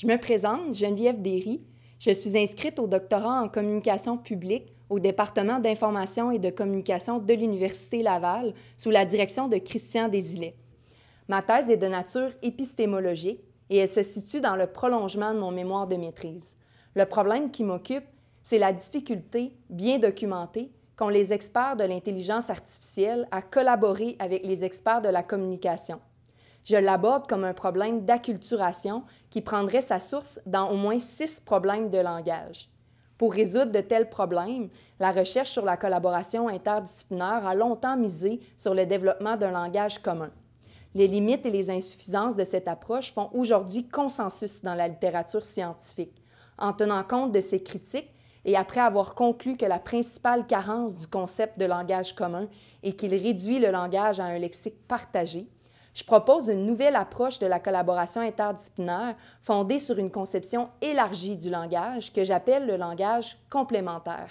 Je me présente, Geneviève Derry. Je suis inscrite au doctorat en communication publique au département d'information et de communication de l'Université Laval sous la direction de Christian Desilets. Ma thèse est de nature épistémologique et elle se situe dans le prolongement de mon mémoire de maîtrise. Le problème qui m'occupe, c'est la difficulté, bien documentée, qu'ont les experts de l'intelligence artificielle à collaborer avec les experts de la communication je l'aborde comme un problème d'acculturation qui prendrait sa source dans au moins six problèmes de langage. Pour résoudre de tels problèmes, la recherche sur la collaboration interdisciplinaire a longtemps misé sur le développement d'un langage commun. Les limites et les insuffisances de cette approche font aujourd'hui consensus dans la littérature scientifique. En tenant compte de ces critiques et après avoir conclu que la principale carence du concept de langage commun est qu'il réduit le langage à un lexique partagé, je propose une nouvelle approche de la collaboration interdisciplinaire fondée sur une conception élargie du langage que j'appelle le langage complémentaire.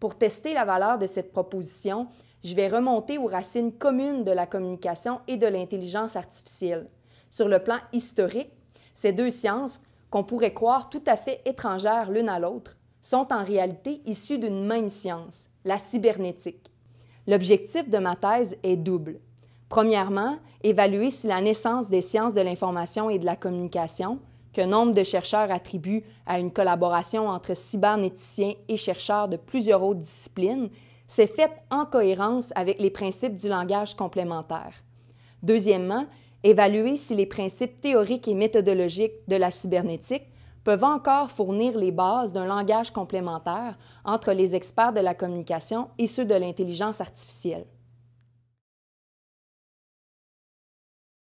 Pour tester la valeur de cette proposition, je vais remonter aux racines communes de la communication et de l'intelligence artificielle. Sur le plan historique, ces deux sciences, qu'on pourrait croire tout à fait étrangères l'une à l'autre, sont en réalité issues d'une même science, la cybernétique. L'objectif de ma thèse est double. Premièrement, évaluer si la naissance des sciences de l'information et de la communication, que nombre de chercheurs attribuent à une collaboration entre cybernéticiens et chercheurs de plusieurs autres disciplines, s'est faite en cohérence avec les principes du langage complémentaire. Deuxièmement, évaluer si les principes théoriques et méthodologiques de la cybernétique peuvent encore fournir les bases d'un langage complémentaire entre les experts de la communication et ceux de l'intelligence artificielle.